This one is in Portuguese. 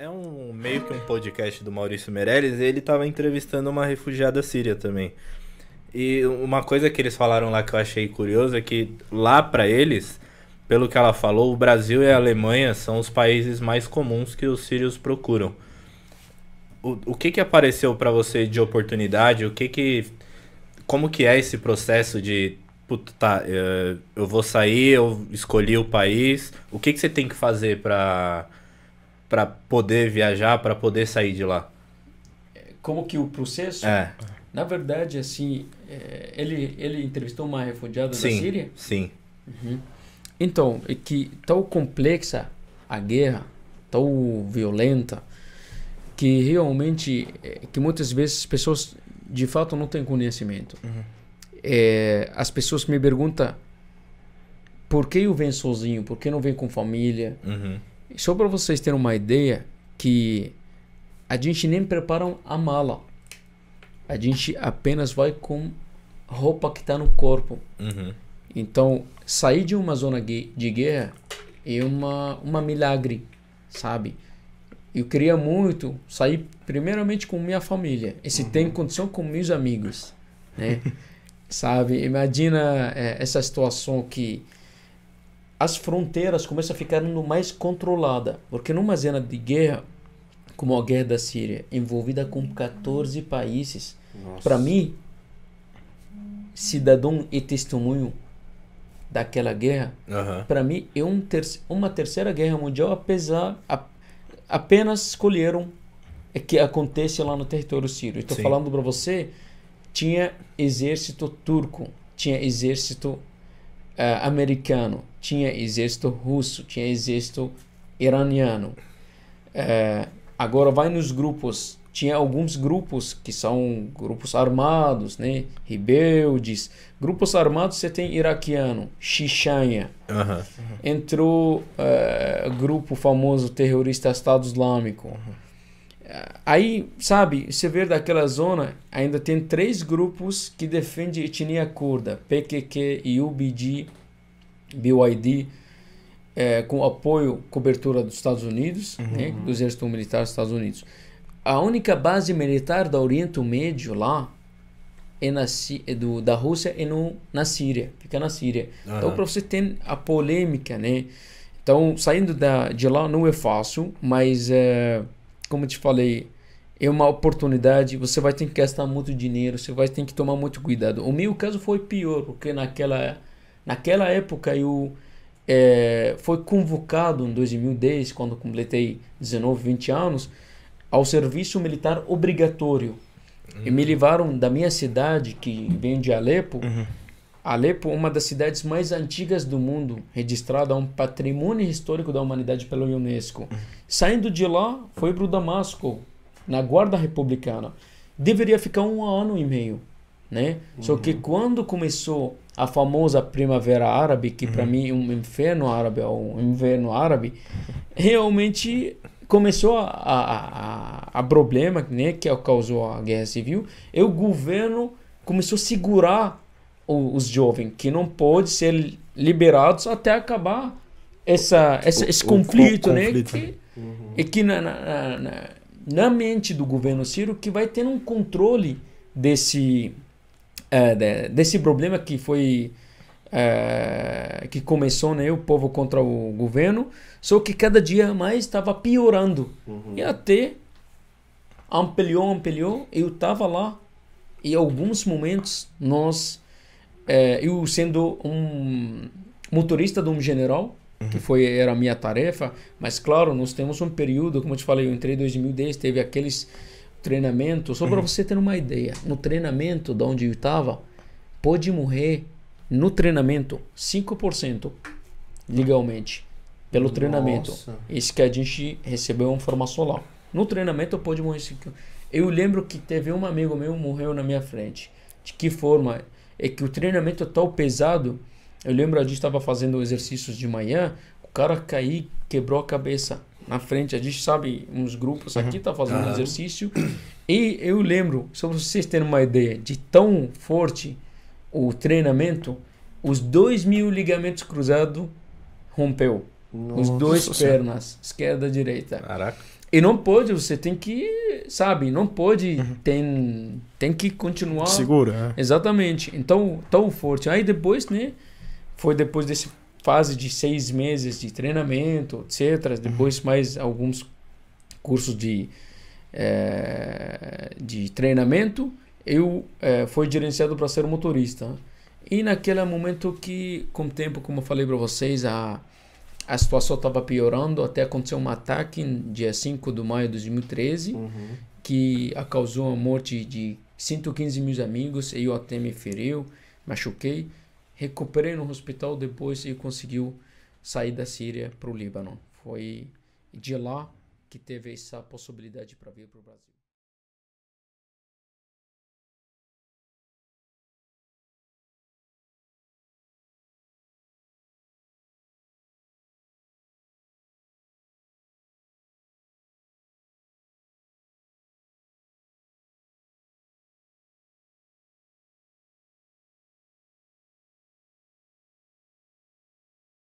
é um meio que um podcast do Maurício Meirelles, ele tava entrevistando uma refugiada síria também. E uma coisa que eles falaram lá que eu achei curioso é que lá para eles, pelo que ela falou, o Brasil e a Alemanha são os países mais comuns que os sírios procuram. O, o que que apareceu para você de oportunidade? O que que como que é esse processo de puta, tá, eh, eu vou sair, eu escolhi o país. O que que você tem que fazer para para poder viajar, para poder sair de lá? Como que o processo? É. Na verdade, assim, é, ele, ele entrevistou uma refugiada sim, da Síria? Sim. Uhum. Então, é que tão complexa a guerra, tão violenta, que realmente, é, que muitas vezes as pessoas de fato não têm conhecimento. Uhum. É, as pessoas me perguntam por que eu venho sozinho, por que não venho com família? Uhum. Só para vocês terem uma ideia que a gente nem prepara a mala. A gente apenas vai com roupa que está no corpo. Uhum. Então, sair de uma zona de guerra é uma, uma milagre, sabe? Eu queria muito sair primeiramente com minha família. E se uhum. tem condição com meus amigos, né? sabe? Imagina é, essa situação que as fronteiras começam a ficar mais controlada, porque numa zona de guerra, como a guerra da Síria, envolvida com 14 países, para mim, cidadão e testemunho daquela guerra, uhum. para mim é um ter uma terceira guerra mundial, apesar a, apenas escolheram que acontece lá no território sírio. Estou falando para você, tinha exército turco, tinha exército uh, americano, tinha exército russo, tinha exército iraniano. Uh, agora vai nos grupos, tinha alguns grupos que são grupos armados, né? Rebeldes. Grupos armados você tem iraquiano, Xixanha. Entrou uh, grupo famoso terrorista Estado Islâmico. Aí, sabe, se ver daquela zona, ainda tem três grupos que defendem etnia curda, PKK, UBD, BYD, é, com apoio, cobertura dos Estados Unidos, uhum. né, uhum. do Exército Militar dos Estados Unidos. A única base militar do Oriente Médio lá é, na, é do, da Rússia é no, na Síria, fica na Síria. Uhum. Então, para você ter a polêmica, né? Então, saindo da, de lá não é fácil, mas... É, como eu te falei, é uma oportunidade, você vai ter que gastar muito dinheiro, você vai ter que tomar muito cuidado. O meu caso foi pior, porque naquela, naquela época eu é, fui convocado em 2010, quando completei 19, 20 anos, ao serviço militar obrigatório. Uhum. E me uhum. levaram da minha cidade, que vem de Alepo, uhum. Alepo, uma das cidades mais antigas do mundo, registrada a um patrimônio histórico da humanidade pela Unesco. Saindo de lá, foi para o Damasco, na Guarda Republicana. Deveria ficar um ano e meio, né? Uhum. Só que uhum. quando começou a famosa Primavera Árabe, que uhum. para mim é um inferno árabe, ou é um inverno árabe, realmente começou a, a, a, a problema né, que causou a guerra civil, e o governo começou a segurar os jovens que não podem ser liberados até acabar essa, essa esse o, conflito, o, né? Conflito. Que, uhum. E que na, na, na, na, mente do governo Ciro que vai ter um controle desse é, de, desse problema que foi é, que começou né, o povo contra o governo, só que cada dia mais estava piorando. Uhum. E até ampliou, ampliou, eu estava lá e alguns momentos nós é, eu sendo um motorista de um general, uhum. que foi era a minha tarefa, mas claro, nós temos um período, como eu te falei, eu entrei em 2010, teve aqueles treinamentos, só uhum. para você ter uma ideia, no treinamento de onde eu estava, pode morrer no treinamento 5% legalmente pelo Nossa. treinamento. Isso que a gente recebeu informação lá. No treinamento pode morrer 5%. Eu lembro que teve um amigo meu morreu na minha frente. De que forma? é que o treinamento é tão pesado. Eu lembro a gente estava fazendo exercícios de manhã, o cara caiu, quebrou a cabeça na frente. A gente sabe, uns grupos aqui uhum. tá fazendo uhum. exercício. E eu lembro, só para vocês terem uma ideia, de tão forte o treinamento, os dois mil ligamentos cruzados rompeu. Nossa. Os dois pernas, esquerda e direita. Caraca. E não pode, você tem que, sabe, não pode, uhum. tem, tem que continuar. Segura. É. Exatamente. Então, tão forte. Aí depois, né, foi depois dessa fase de seis meses de treinamento, etc. Uhum. Depois uhum. mais alguns cursos de, é, de treinamento. Eu é, eh, fui gerenciado para ser motorista. E naquele momento que, com o tempo, como eu falei para vocês, a a situação estava piorando, até aconteceu um ataque no dia 5 de maio de 2013, uhum. que causou a morte de 115 meus amigos, eu até me feriu, machuquei, recuperei no hospital depois e conseguiu sair da Síria para o Líbano. Foi de lá que teve essa possibilidade para vir para o Brasil.